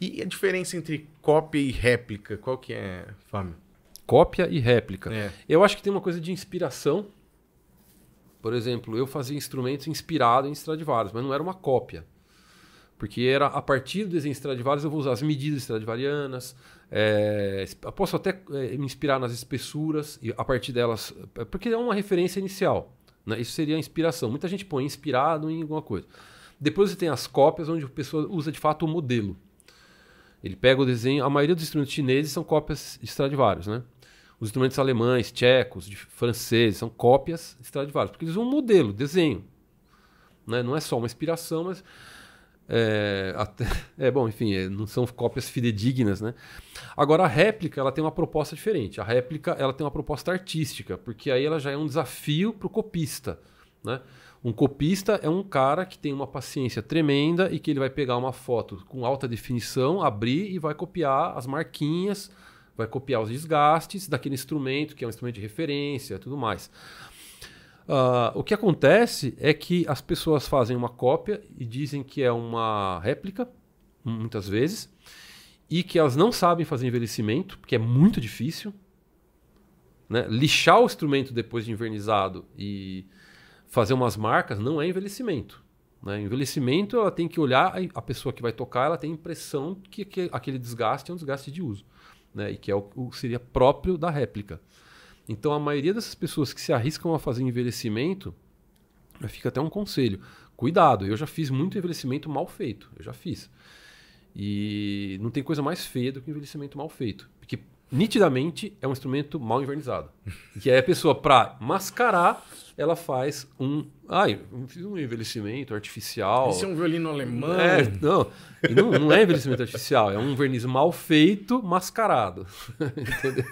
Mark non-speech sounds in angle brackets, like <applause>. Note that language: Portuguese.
E a diferença entre cópia e réplica, qual que é, Fábio? Cópia e réplica. É. Eu acho que tem uma coisa de inspiração. Por exemplo, eu fazia instrumentos inspirados em Stradivarius, mas não era uma cópia. Porque era a partir do desenho Stradivarius eu vou usar as medidas Stradivarianas, é, posso até é, me inspirar nas espessuras e a partir delas, é, porque é uma referência inicial. Né? Isso seria a inspiração. Muita gente põe inspirado em alguma coisa. Depois você tem as cópias onde a pessoa usa de fato o modelo. Ele pega o desenho. A maioria dos instrumentos chineses são cópias de Stradivarius, né? Os instrumentos alemães, tchecos, franceses são cópias de Stradivarius, porque eles usam um modelo, desenho. Né? Não é só uma inspiração, mas é, <laughs> até, é bom, enfim, é, não são cópias fidedignas, né? Agora a réplica, ela tem uma proposta diferente. A réplica, ela tem uma proposta artística, porque aí ela já é um desafio para o copista. Né? Um copista é um cara que tem uma paciência tremenda e que ele vai pegar uma foto com alta definição, abrir e vai copiar as marquinhas, vai copiar os desgastes daquele instrumento, que é um instrumento de referência tudo mais. Uh, o que acontece é que as pessoas fazem uma cópia e dizem que é uma réplica, muitas vezes, e que elas não sabem fazer envelhecimento, porque é muito difícil. Né? Lixar o instrumento depois de envernizado e fazer umas marcas não é envelhecimento. Né? Envelhecimento, ela tem que olhar, a pessoa que vai tocar, ela tem a impressão que, aquele desgaste é um desgaste de uso, né? e que é o, o, seria próprio da réplica. Então, a maioria dessas pessoas que se arriscam a fazer envelhecimento, fica até um conselho: cuidado, eu já fiz muito envelhecimento mal feito, eu já fiz. E não tem coisa mais feia do que envelhecimento mal feito. Porque nitidamente é um instrumento mal invernizado. <laughs> que aí é a pessoa, para mascarar, ela faz um. Ai, fiz um envelhecimento artificial. Isso é um violino alemão. É, não, não, não, é envelhecimento artificial, é um verniz mal feito, mascarado. <laughs> Entendeu?